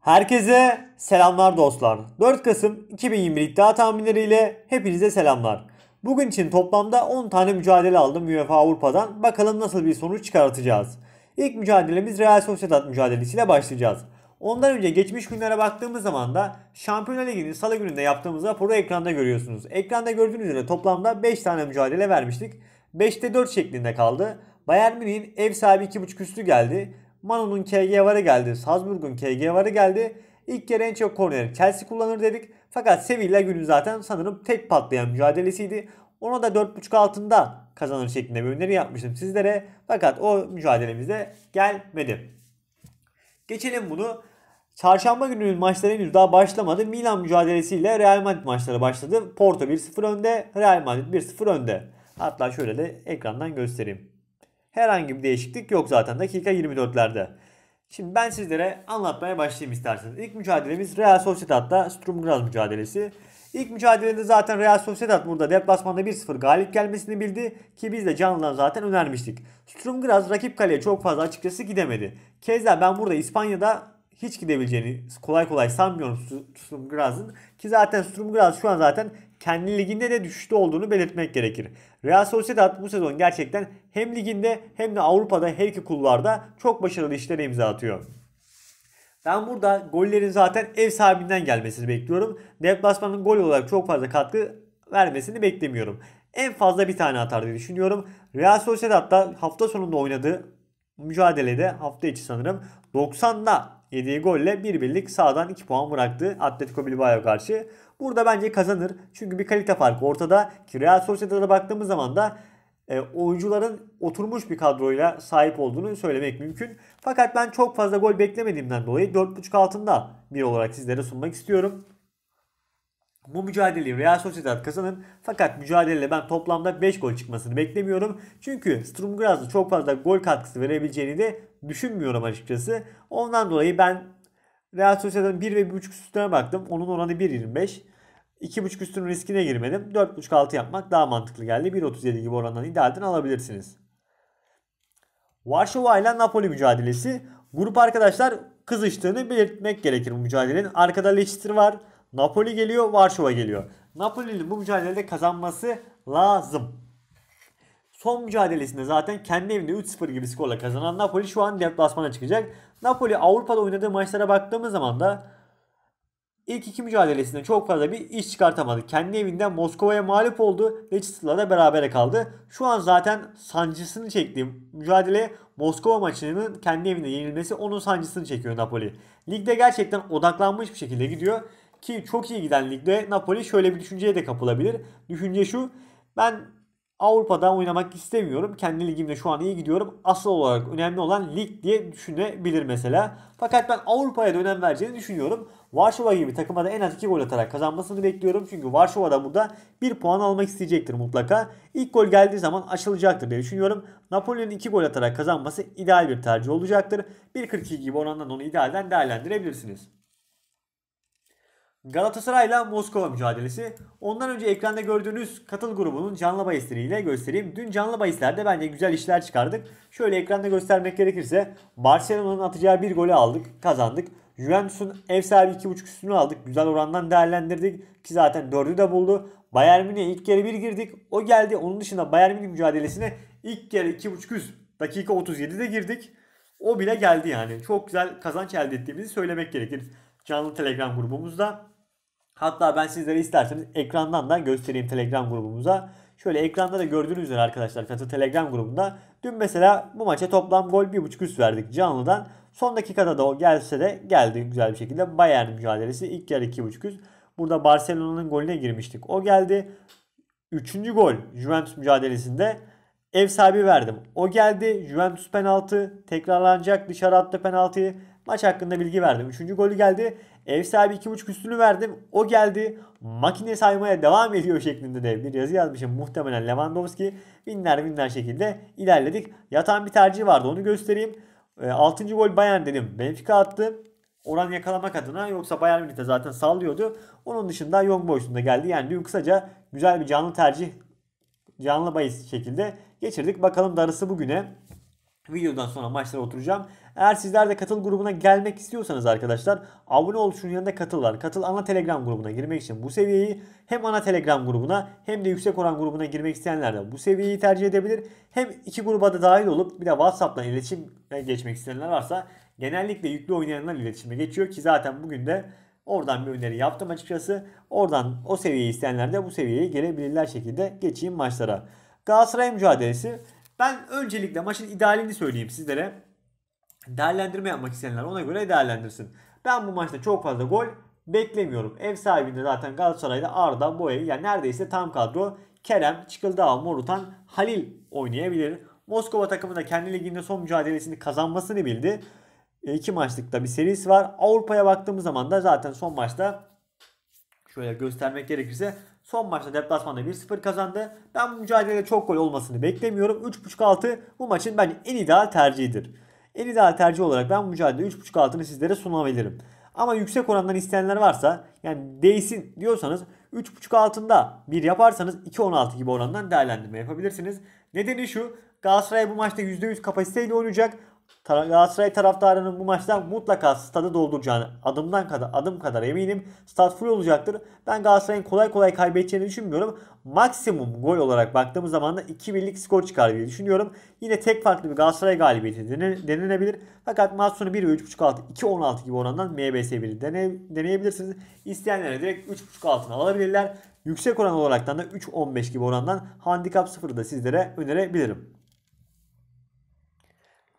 Herkese selamlar dostlar. 4 Kasım 2021 iddia tahminleriyle hepinize selamlar. Bugün için toplamda 10 tane mücadele aldım UEFA Avrupa'dan. Bakalım nasıl bir sonuç çıkartacağız. İlk mücadelemiz Real Sociedad mücadelesiyle başlayacağız. Ondan önce geçmiş günlere baktığımız zaman da Şampiyonlar Ligi'nin salı gününde yaptığımız raporu ekranda görüyorsunuz. Ekranda gördüğünüz üzere toplamda 5 tane mücadele vermiştik. 5'te 4 şeklinde kaldı. Bayern Münih'in ev sahibi 2.5 üstü geldi. Manu'nun KG varı geldi. Salzburg'un KG varı geldi. İlk kere en çok korneri Chelsea kullanır dedik. Fakat Sevilla günü zaten sanırım tek patlayan mücadelesiydi. Ona da 4.5 altında kazanır şeklinde bir öneri yapmıştım sizlere. Fakat o mücadelemize gelmedi. Geçelim bunu. Çarşamba gününün maçları henüz daha başlamadı. Milan mücadelesiyle Real Madrid maçları başladı. Porto 1-0 önde, Real Madrid 1-0 önde. Hatta şöyle de ekrandan göstereyim. Herhangi bir değişiklik yok zaten dakika 24'lerde. Şimdi ben sizlere anlatmaya başlayayım isterseniz. İlk mücadelemiz Real Sociedad'da Sturm Graz mücadelesi. İlk mücadelede zaten Real Sociedad burada deplasmanda 1-0 galip gelmesini bildi ki biz de canlıdan zaten önermiştik. Sturm Graz rakip kaleye çok fazla açıkçası gidemedi. Keza ben burada İspanya'da hiç gidebileceğini kolay kolay sanmıyorum Sturm Graz'ın. Ki zaten Sturm Graz şu an zaten kendi liginde de düşüşte olduğunu belirtmek gerekir. Real Sociedad bu sezon gerçekten hem liginde hem de Avrupa'da her iki kulvarda çok başarılı işlere imza atıyor. Ben burada gollerin zaten ev sahibinden gelmesini bekliyorum. Deplasmanın gol olarak çok fazla katkı vermesini beklemiyorum. En fazla bir tane atar diye düşünüyorum. Real Sociedad da hafta sonunda oynadığı mücadelede hafta içi sanırım 90'da yediği golle 1 birlik sağdan 2 puan bıraktı Atletico Bilbao'ya karşı. Burada bence kazanır. Çünkü bir kalite farkı ortada. Ki Real Sociedad'a baktığımız zaman da e, oyuncuların oturmuş bir kadroyla sahip olduğunu söylemek mümkün. Fakat ben çok fazla gol beklemediğimden dolayı 4.5 altında bir olarak sizlere sunmak istiyorum. Bu mücadeleyi Real Sociedad kazanın. Fakat mücadeleyle ben toplamda 5 gol çıkmasını beklemiyorum. Çünkü Sturm Sturmgraz'da çok fazla gol katkısı verebileceğini de düşünmüyorum açıkçası. Ondan dolayı ben Real Sociedad'ın 1 ve 1.5 üstüne baktım. Onun oranı 1.25. 2.5 üstünün riskine girmedim. 4.5-6 yapmak daha mantıklı geldi. 1.37 gibi orandan idealden alabilirsiniz. Varşova ile Napoli mücadelesi. Grup arkadaşlar kızıştığını belirtmek gerekir bu mücadelenin. Arkada Leicester var. Napoli geliyor, Varşova geliyor. Napoli'nin bu mücadelede kazanması lazım. Son mücadelesinde zaten kendi evinde 3-0 gibi skorla kazanan Napoli şu an deplasmana çıkacak. Napoli Avrupa'da oynadığı maçlara baktığımız zaman da İlk iki mücadelesinde çok fazla bir iş çıkartamadı. Kendi evinden Moskova'ya mağlup oldu. Leicester da berabere kaldı. Şu an zaten sancısını çektiği mücadele Moskova maçının kendi evinde yenilmesi onun sancısını çekiyor Napoli. Ligde gerçekten odaklanmış bir şekilde gidiyor. Ki çok iyi giden ligde Napoli şöyle bir düşünceye de kapılabilir. Düşünce şu. Ben Avrupa'da oynamak istemiyorum. Kendi ligimde şu an iyi gidiyorum. Asıl olarak önemli olan lig diye düşünebilir mesela. Fakat ben Avrupa'ya da önem vereceğini düşünüyorum. Varşova gibi takıma da en az 2 gol atarak kazanmasını bekliyorum. Çünkü Varşova da burada 1 puan almak isteyecektir mutlaka. İlk gol geldiği zaman açılacaktır diye düşünüyorum. Napoli'nin 2 gol atarak kazanması ideal bir tercih olacaktır. 1.42 gibi orandan onu idealden değerlendirebilirsiniz. Galatasaray ile Moskova mücadelesi. Ondan önce ekranda gördüğünüz katıl grubunun canlı bahisleriyle göstereyim. Dün canlı bahislerde bence güzel işler çıkardık. Şöyle ekranda göstermek gerekirse Barcelona'nın atacağı bir golü aldık, kazandık. Juventus'un ev sahibi 2.5 üstünü aldık. Güzel orandan değerlendirdik ki zaten 4'ü de buldu. Bayern Münih'e ilk kere 1 girdik. O geldi. Onun dışında Bayern Münih mücadelesine ilk yarı 2.5 üst dakika 37'de girdik. O bile geldi yani. Çok güzel kazanç elde ettiğimizi söylemek gerekir. Canlı Telegram grubumuzda. Hatta ben sizlere isterseniz ekrandan da göstereyim Telegram grubumuza. Şöyle ekranda da gördüğünüz üzere arkadaşlar Fethi Telegram grubunda dün mesela bu maça toplam gol 1.5 üst verdik canlıdan. Son dakikada da o gelse de geldi güzel bir şekilde. Bayern mücadelesi ilk yarı 2.5 üst. Burada Barcelona'nın golüne girmiştik. O geldi. Üçüncü gol Juventus mücadelesinde ev sahibi verdim. O geldi. Juventus penaltı tekrarlanacak. Dışarı attı penaltıyı. Maç hakkında bilgi verdim. Üçüncü golü geldi. Ev sahibi 2.5 üstünü verdim. O geldi. Makine saymaya devam ediyor şeklinde de bir yazı yazmışım. Muhtemelen Lewandowski binler binler şekilde ilerledik. Yatan bir tercih vardı onu göstereyim. 6. E, gol Bayern dedim Benfica attı. Oran yakalamak adına yoksa Bayern Münih de zaten sallıyordu. Onun dışında Young Boys'un da geldi. Yani dün kısaca güzel bir canlı tercih canlı bahis şekilde geçirdik. Bakalım darısı bugüne. Videodan sonra maçlara oturacağım. Eğer sizler de katıl grubuna gelmek istiyorsanız arkadaşlar abone ol şunun yanında katıl var. Katıl ana telegram grubuna girmek için bu seviyeyi hem ana telegram grubuna hem de yüksek oran grubuna girmek isteyenler de bu seviyeyi tercih edebilir. Hem iki gruba da dahil olup bir de Whatsapp'tan iletişime geçmek isteyenler varsa genellikle yüklü oynayanlar iletişime geçiyor ki zaten bugün de Oradan bir öneri yaptım açıkçası. Oradan o seviyeyi isteyenler de bu seviyeye gelebilirler şekilde geçeyim maçlara. Galatasaray mücadelesi ben öncelikle maçın idealini söyleyeyim sizlere. Değerlendirme yapmak isteyenler ona göre değerlendirsin. Ben bu maçta çok fazla gol beklemiyorum. Ev sahibinde zaten Galatasaray'da Arda, Boye yani neredeyse tam kadro. Kerem, Çıkıldağ, Morutan, Halil oynayabilir. Moskova takımı da kendi liginde son mücadelesini kazanmasını bildi. E, iki maçlık bir serisi var. Avrupa'ya baktığımız zaman da zaten son maçta şöyle göstermek gerekirse Son maçta deplasmanda 1-0 kazandı. Ben bu mücadelede çok gol olmasını beklemiyorum. 3.5-6 bu maçın bence en ideal tercihidir. En ideal tercih olarak ben bu mücadele 3.5-6'nı sizlere sunabilirim. Ama yüksek orandan isteyenler varsa yani değsin diyorsanız 3.5 altında 1 yaparsanız 2.16 gibi orandan değerlendirme yapabilirsiniz. Nedeni şu Galatasaray bu maçta %100 kapasiteyle oynayacak. Galatasaray taraftarının bu maçtan mutlaka stadı dolduracağını adımdan kadar adım kadar eminim. Stad full olacaktır. Ben Galatasaray'ın kolay kolay kaybedeceğini düşünmüyorum. Maksimum gol olarak baktığımız zaman da 2-1'lik skor çıkar diye düşünüyorum. Yine tek farklı bir Galatasaray galibiyeti denilebilir. Fakat maç sonu 1 ve 3.5 altı 2-16 gibi orandan MBS 1'i dene, deneyebilirsiniz. İsteyenlere direkt 3.5 altına alabilirler. Yüksek oran olaraktan da 3-15 gibi orandan handikap 0'ı da sizlere önerebilirim.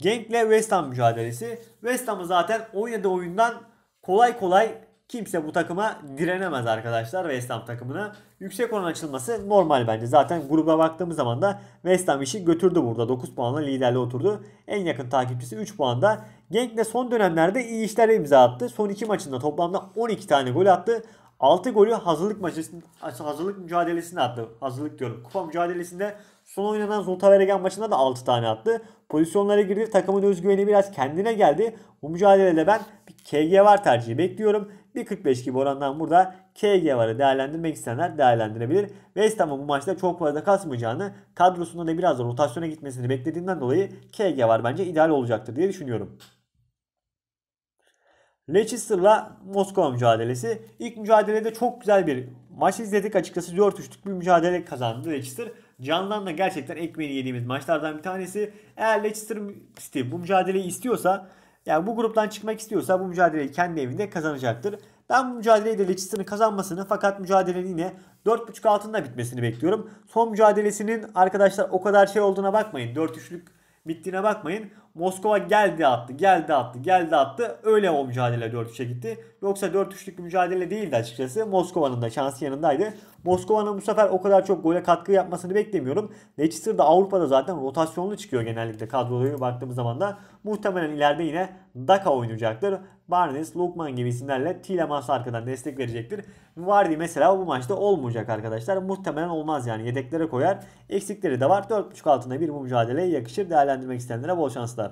Genk ile West Ham mücadelesi. West Ham'ı zaten oynadığı oyundan kolay kolay kimse bu takıma direnemez arkadaşlar West Ham takımına. Yüksek oran açılması normal bence. Zaten gruba baktığımız zaman da West Ham işi götürdü burada. 9 puanla liderle oturdu. En yakın takipçisi 3 puanda. Genk de son dönemlerde iyi işler imza attı. Son 2 maçında toplamda 12 tane gol attı. 6 golü hazırlık maçı hazırlık mücadelesinde attı. Hazırlık diyorum. Kupa mücadelesinde Son oynanan Zuta Veregan maçında da 6 tane attı. Pozisyonlara girdi. Takımın özgüveni biraz kendine geldi. Bu mücadelede ben bir KG var tercihi bekliyorum. 1.45 gibi orandan burada KG varı değerlendirmek isteyenler değerlendirebilir. West Ham'ın bu maçta çok fazla kasmayacağını, kadrosunda da biraz da rotasyona gitmesini beklediğinden dolayı KG var bence ideal olacaktır diye düşünüyorum. Leicester'la Moskova mücadelesi. İlk mücadelede çok güzel bir maç izledik. Açıkçası 4-3'lük bir mücadele kazandı Leicester. Canlan da gerçekten ekmeğini yediğimiz maçlardan bir tanesi. Eğer Leicester City bu mücadeleyi istiyorsa yani bu gruptan çıkmak istiyorsa bu mücadeleyi kendi evinde kazanacaktır. Ben bu mücadeleyi de Leicester'ın kazanmasını fakat mücadelenin yine 4.5 altında bitmesini bekliyorum. Son mücadelesinin arkadaşlar o kadar şey olduğuna bakmayın. 4-3'lük bittiğine bakmayın. Moskova geldi attı, geldi attı, geldi attı. Öyle o mücadele 4-3'e gitti. Yoksa 4-3'lük mücadele değildi açıkçası. Moskova'nın da şansı yanındaydı. Moskova'nın bu sefer o kadar çok gole katkı yapmasını beklemiyorum. Leicester da Avrupa'da zaten rotasyonlu çıkıyor genellikle kadroları baktığımız zaman da. Muhtemelen ileride yine Daka oynayacaktır. Barnes, Lukman gibi isimlerle Tielemans arkadan destek verecektir. Vardy mesela bu maçta olmayacak arkadaşlar. Muhtemelen olmaz yani yedeklere koyar. Eksikleri de var. 4.5 altında bir bu mücadeleye yakışır. Değerlendirmek isteyenlere bol şanslar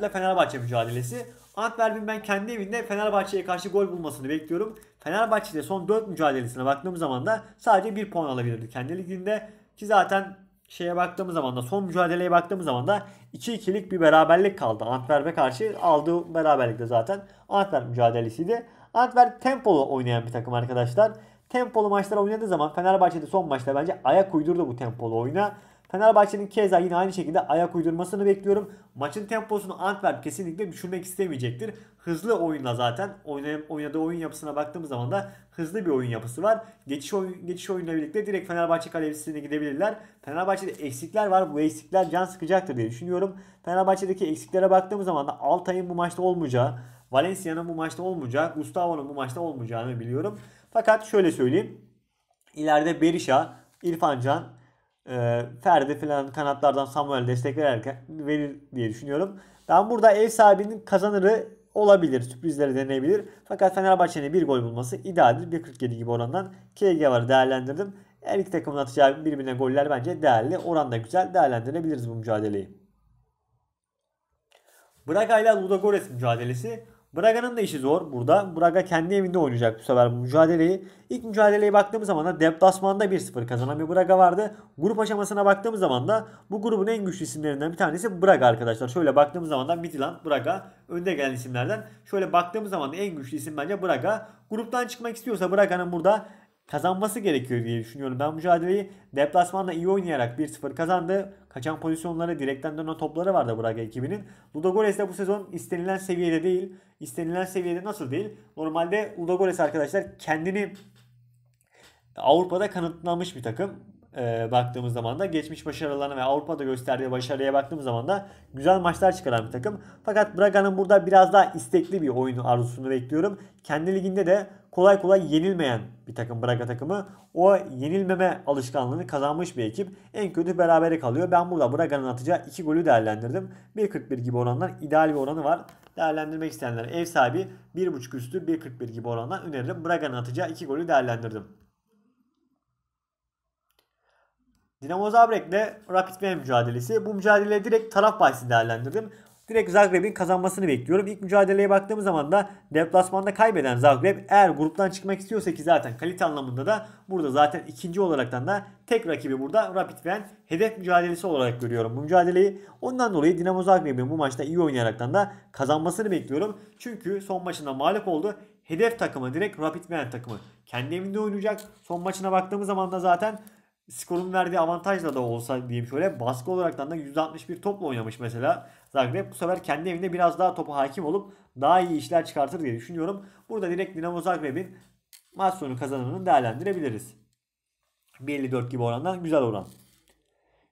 ile Fenerbahçe mücadelesi. Antwerp'in ben kendi evinde Fenerbahçe'ye karşı gol bulmasını bekliyorum. Fenerbahçe son 4 mücadelesine baktığım zaman da sadece 1 puan alabilirdi kendi liginde. Ki zaten şeye baktığımız zaman da son mücadeleye baktığımız zaman da 2-2'lik bir beraberlik kaldı. Antwerp'e karşı aldığı beraberlikte zaten Antwerp mücadelesiydi. Antwerp tempolu oynayan bir takım arkadaşlar. Tempolu maçlar oynadığı zaman Fenerbahçe'de son maçta bence ayak uydurdu bu tempolu oyuna. Fenerbahçe'nin keza yine aynı şekilde ayak uydurmasını bekliyorum. Maçın temposunu Antwerp kesinlikle düşürmek istemeyecektir. Hızlı oyunla zaten oynadığı oyun yapısına baktığımız zaman da hızlı bir oyun yapısı var. Geçiş, oyun, geçiş oyunla birlikte direkt Fenerbahçe kalesine gidebilirler. Fenerbahçe'de eksikler var. Bu eksikler can sıkacaktır diye düşünüyorum. Fenerbahçe'deki eksiklere baktığımız zaman da Altay'ın bu maçta olmayacağı, Valencia'nın bu maçta olmayacağı, Gustavo'nun bu maçta olmayacağını biliyorum. Fakat şöyle söyleyeyim. İleride Berisha, İrfan Can, e, Ferdi falan kanatlardan Samuel destek verir diye düşünüyorum. Ben burada ev sahibinin kazanırı olabilir. Sürprizleri deneyebilir. Fakat Fenerbahçe'nin bir gol bulması idealdir. 1.47 gibi orandan KG var değerlendirdim. Her iki takımın atacağı birbirine goller bence değerli. Oran da güzel. Değerlendirebiliriz bu mücadeleyi. Braga ile Ludogorets mücadelesi. Braga'nın da işi zor burada. Braga kendi evinde oynayacak bu sefer mücadeleyi. İlk mücadeleye baktığımız zaman da deplasmanda 1-0 kazanan bir Braga vardı. Grup aşamasına baktığımız zaman da bu grubun en güçlü isimlerinden bir tanesi Braga arkadaşlar. Şöyle baktığımız zaman da Midland, Braga önde gelen isimlerden. Şöyle baktığımız zaman en güçlü isim bence Braga. Gruptan çıkmak istiyorsa Braga'nın burada kazanması gerekiyor diye düşünüyorum. Ben mücadeleyi deplasmanda iyi oynayarak 1-0 kazandı. Kaçan pozisyonları, direkten dönen topları vardı Braga ekibinin. Ludogorets de bu sezon istenilen seviyede değil. İstenilen seviyede nasıl değil? Normalde Ludogorets arkadaşlar kendini Avrupa'da kanıtlanmış bir takım e, baktığımız zaman da geçmiş başarılarına ve Avrupa'da gösterdiği başarıya baktığımız zaman da güzel maçlar çıkaran bir takım. Fakat Braga'nın burada biraz daha istekli bir oyunu arzusunu bekliyorum. Kendi liginde de kolay kolay yenilmeyen bir takım Braga takımı. O yenilmeme alışkanlığını kazanmış bir ekip. En kötü berabere kalıyor. Ben burada Braga'nın atacağı 2 golü değerlendirdim. 1.41 gibi oranlar ideal bir oranı var. Değerlendirmek isteyenler ev sahibi 1.5 üstü 1.41 gibi oranlar öneririm. Braga'nın atacağı 2 golü değerlendirdim. Dinamo Zagreb'le Rapid Wien mücadelesi. Bu mücadeleyi direkt taraf bahsi değerlendirdim. Direkt Zagreb'in kazanmasını bekliyorum. İlk mücadeleye baktığımız zaman da deplasmanda kaybeden Zagreb eğer gruptan çıkmak istiyorsa ki zaten kalite anlamında da burada zaten ikinci olaraktan da tek rakibi burada Rapid Wien hedef mücadelesi olarak görüyorum bu mücadeleyi. Ondan dolayı Dinamo Zagreb'in bu maçta iyi oynayaraktan da kazanmasını bekliyorum. Çünkü son maçında mağlup oldu. Hedef takımı direkt Rapid Wien takımı. Kendi evinde oynayacak. Son maçına baktığımız zaman da zaten skorun verdiği avantajla da olsa diyeyim şöyle baskı olaraktan da %61 topla oynamış mesela Zagreb. Bu sefer kendi evinde biraz daha topa hakim olup daha iyi işler çıkartır diye düşünüyorum. Burada direkt Dinamo Zagreb'in maç sonu kazanımını değerlendirebiliriz. 1.54 gibi orandan güzel oran.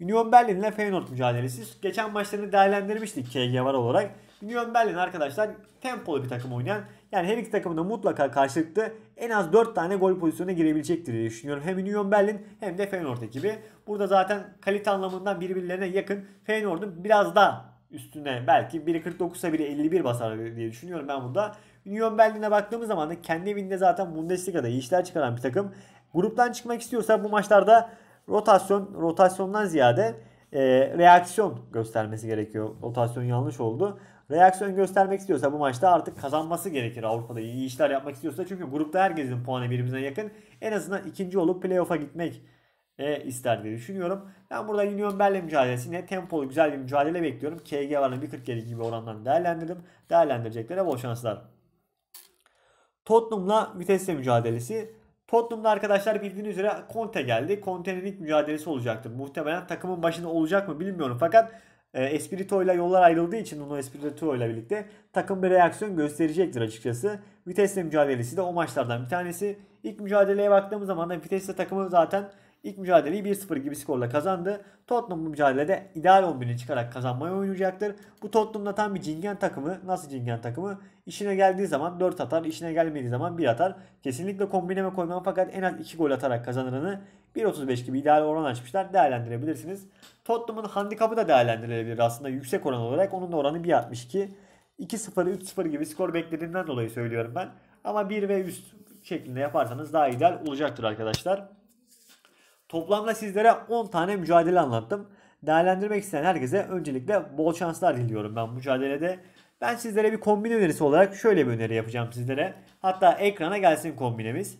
Union Berlin ile Feyenoord mücadelesi. Geçen maçlarını değerlendirmiştik KG var olarak. Union Berlin arkadaşlar tempolu bir takım oynayan yani her iki takımın da mutlaka karşılıklı en az 4 tane gol pozisyonuna girebilecektir diye düşünüyorum. Hem Union Berlin hem de Feyenoord ekibi. Burada zaten kalite anlamından birbirlerine yakın. Feyenoord'un biraz daha üstüne belki biri 49'a biri 51 basar diye düşünüyorum ben bunda. Union Berlin'e baktığımız zaman da kendi evinde zaten Bundesliga'da işler çıkaran bir takım. Gruptan çıkmak istiyorsa bu maçlarda rotasyon rotasyondan ziyade e, reaksiyon göstermesi gerekiyor. Rotasyon yanlış oldu. Reaksiyon göstermek istiyorsa bu maçta artık kazanması gerekir Avrupa'da iyi işler yapmak istiyorsa. Çünkü grupta herkesin puanı birbirine yakın. En azından ikinci olup playoff'a gitmek e, ister diye düşünüyorum. Ben burada Union Berlin mücadelesi mücadelesine tempolu güzel bir mücadele bekliyorum. KG varını 1.47 gibi orandan değerlendirdim. Değerlendireceklere bol şanslar. Tottenham'la Vitesse mücadelesi. Tottenham'da arkadaşlar bildiğiniz üzere Conte geldi. Conte'nin ilk mücadelesi olacaktır. Muhtemelen takımın başında olacak mı bilmiyorum. Fakat e, Espirito ile yollar ayrıldığı için onu Espirito ile birlikte takım bir reaksiyon gösterecektir açıkçası. Vitesse mücadelesi de o maçlardan bir tanesi. İlk mücadeleye baktığımız zaman da Vitesse takımı zaten İlk mücadeleyi 1-0 gibi skorla kazandı. Tottenham bu mücadelede ideal 11'ini çıkarak kazanmayı oynayacaktır. Bu Tottenham'da tam bir cingen takımı. Nasıl cingen takımı? İşine geldiği zaman 4 atar, işine gelmediği zaman 1 atar. Kesinlikle kombineme koymam fakat en az 2 gol atarak kazanırını 1.35 gibi ideal oran açmışlar. Değerlendirebilirsiniz. Tottenham'ın handikapı da değerlendirilebilir aslında yüksek oran olarak. Onun da oranı 1.62. 2-0, 3-0 gibi skor beklediğimden dolayı söylüyorum ben. Ama 1 ve üst şeklinde yaparsanız daha ideal olacaktır arkadaşlar. Toplamda sizlere 10 tane mücadele anlattım. Değerlendirmek isteyen herkese öncelikle bol şanslar diliyorum ben mücadelede. Ben sizlere bir kombin önerisi olarak şöyle bir öneri yapacağım sizlere. Hatta ekrana gelsin kombinemiz.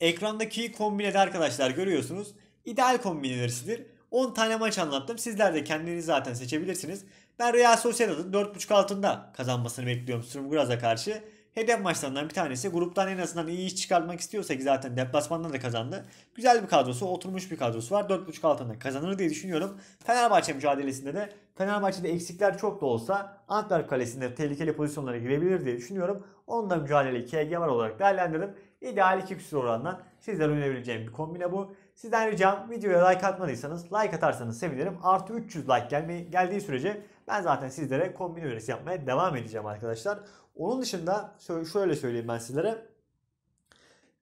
Ekrandaki kombinede arkadaşlar görüyorsunuz. İdeal kombin önerisidir. 10 tane maç anlattım. Sizler de kendinizi zaten seçebilirsiniz. Ben Real Sociedad'ın 4.5 altında kazanmasını bekliyorum Sturm Graz'a karşı. Hedef maçlarından bir tanesi. Gruptan en azından iyi iş çıkartmak istiyorsak ki zaten deplasmandan da kazandı. Güzel bir kadrosu, oturmuş bir kadrosu var. 4.5 altında kazanır diye düşünüyorum. Fenerbahçe mücadelesinde de Fenerbahçe'de eksikler çok da olsa Antwerp Kalesi'nde tehlikeli pozisyonlara girebilir diye düşünüyorum. Onun da mücadeleyi KG var olarak değerlendirdim. İdeal 2 küsur oranla sizlere önerebileceğim bir kombine bu. Sizden ricam videoya like atmadıysanız like atarsanız sevinirim. Artı 300 like gelmeyi, geldiği sürece ben zaten sizlere kombin önerisi yapmaya devam edeceğim arkadaşlar. Onun dışında şöyle söyleyeyim ben sizlere.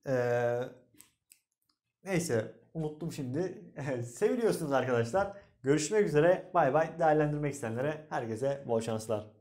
Ee, neyse unuttum şimdi. Seviliyorsunuz arkadaşlar. Görüşmek üzere. Bay bay. Değerlendirmek isteyenlere herkese bol şanslar.